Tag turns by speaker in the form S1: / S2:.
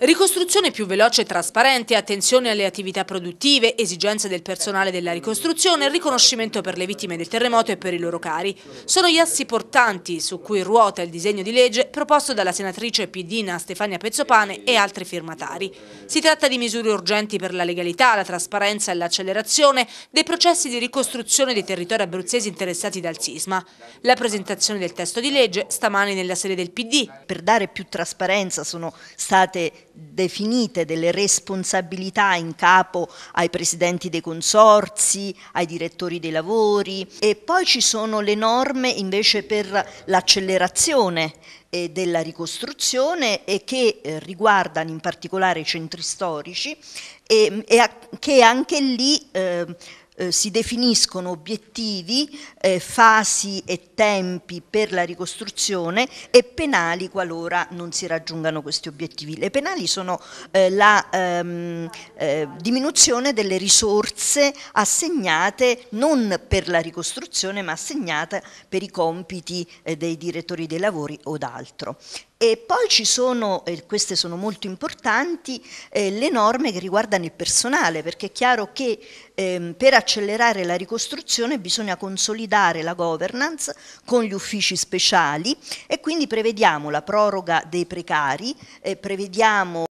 S1: Ricostruzione più veloce e trasparente, attenzione alle attività produttive, esigenze del personale della ricostruzione, riconoscimento per le vittime del terremoto e per i loro cari. Sono gli assi portanti su cui ruota il disegno di legge proposto dalla senatrice Pidina Stefania Pezzopane e altri firmatari. Si tratta di misure urgenti per la legalità, la trasparenza e l'accelerazione dei processi di ricostruzione dei territori abruzzesi interessati dal sisma. La presentazione del testo di legge stamani nella sede del PD. Per dare più trasparenza sono state
S2: definite delle responsabilità in capo ai presidenti dei consorzi, ai direttori dei lavori e poi ci sono le norme invece per l'accelerazione eh, della ricostruzione e che eh, riguardano in particolare i centri storici e, mm, e che anche lì eh, eh, si definiscono obiettivi, eh, fasi e tempi per la ricostruzione e penali qualora non si raggiungano questi obiettivi. Le penali sono eh, la ehm, eh, diminuzione delle risorse assegnate non per la ricostruzione ma assegnate per i compiti eh, dei direttori dei lavori o d'altro. E poi ci sono, e queste sono molto importanti, eh, le norme che riguardano il personale, perché è chiaro che ehm, per accettare accelerare la ricostruzione bisogna consolidare la governance con gli uffici speciali e quindi prevediamo la proroga dei precari, eh, prevediamo